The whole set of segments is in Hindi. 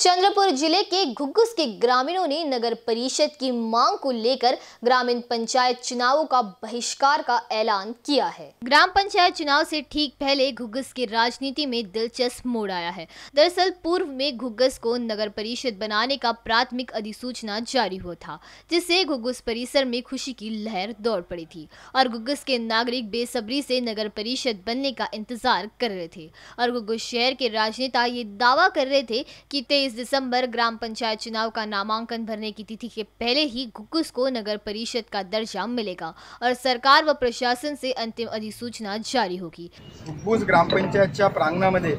चंद्रपुर जिले के घुग्गुस के ग्रामीणों ने नगर परिषद की मांग को लेकर ग्रामीण पंचायत चुनावों का बहिष्कार का ऐलान किया है ग्राम पंचायत चुनाव से ठीक पहले घुग्गुस की राजनीति में दिलचस्प मोड़ आया है दरअसल पूर्व में घुग्गुस को नगर परिषद बनाने का प्राथमिक अधिसूचना जारी हुआ था जिससे घुग्गुस परिसर में खुशी की लहर दौड़ पड़ी थी और घुग्गुस के नागरिक बेसब्री से नगर परिषद बनने का इंतजार कर रहे थे और घुग्गुस शहर के राजनेता ये दावा कर रहे थे की तेईस दिसंबर ग्राम पंचायत चुनाव का नामांकन भरने की तिथि के पहले ही घुग्गुस को नगर परिषद का दर्जा मिलेगा और सरकार व प्रशासन से अंतिम अधिसूचना जारी होगी घुग्गुस ग्राम पंचायतच्या प्रांगणामध्ये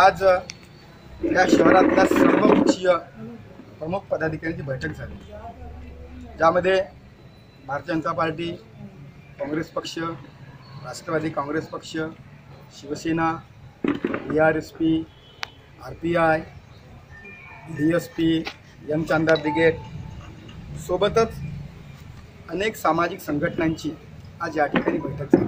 आज या शहरातल्या सर्व पक्षीय प्रमुख की बैठक ज्यादा भारतीय जनता पार्टी कांग्रेस पक्ष राष्ट्रवादी कांग्रेस पक्ष Shiv Sena B R S P R P I D S P M Chanda brigade सोबतच अनेक सामाजिक संघटनांची आज या ठिकाणी बैठक झाली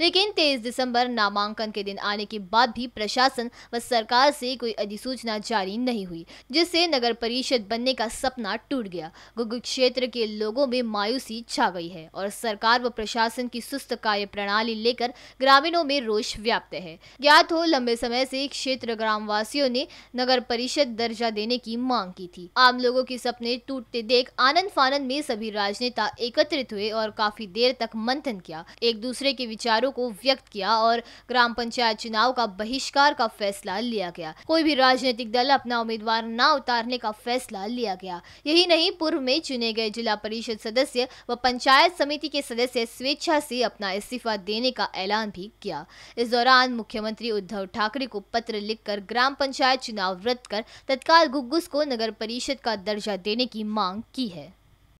लेकिन तेईस दिसंबर नामांकन के दिन आने के बाद भी प्रशासन व सरकार से कोई अधिसूचना जारी नहीं हुई जिससे नगर परिषद बनने का सपना टूट गया गुगु क्षेत्र के लोगों में मायूसी छा गई है और सरकार व प्रशासन की सुस्त कार्य प्रणाली लेकर ग्रामीणों में रोष व्याप्त है ज्ञात हो लंबे समय से क्षेत्र ग्रामवासियों ने नगर परिषद दर्जा देने की मांग की थी आम लोगों के सपने टूटते देख आनंद फानंद में सभी राजनेता एकत्रित हुए और काफी देर तक मंथन किया एक दूसरे के विचारों विचारों को व्यक्त किया और ग्राम पंचायत चुनाव का बहिष्कार का फैसला लिया गया कोई भी राजनीतिक दल अपना उम्मीदवार न उतारने का फैसला लिया गया यही नहीं पूर्व में चुने गए जिला परिषद सदस्य व पंचायत समिति के सदस्य स्वेच्छा से अपना इस्तीफा देने का ऐलान भी किया इस दौरान मुख्यमंत्री उद्धव ठाकरे को पत्र लिखकर ग्राम पंचायत चुनाव रद्द कर तत्काल गुग्गुस को नगर परिषद का दर्जा देने की मांग की है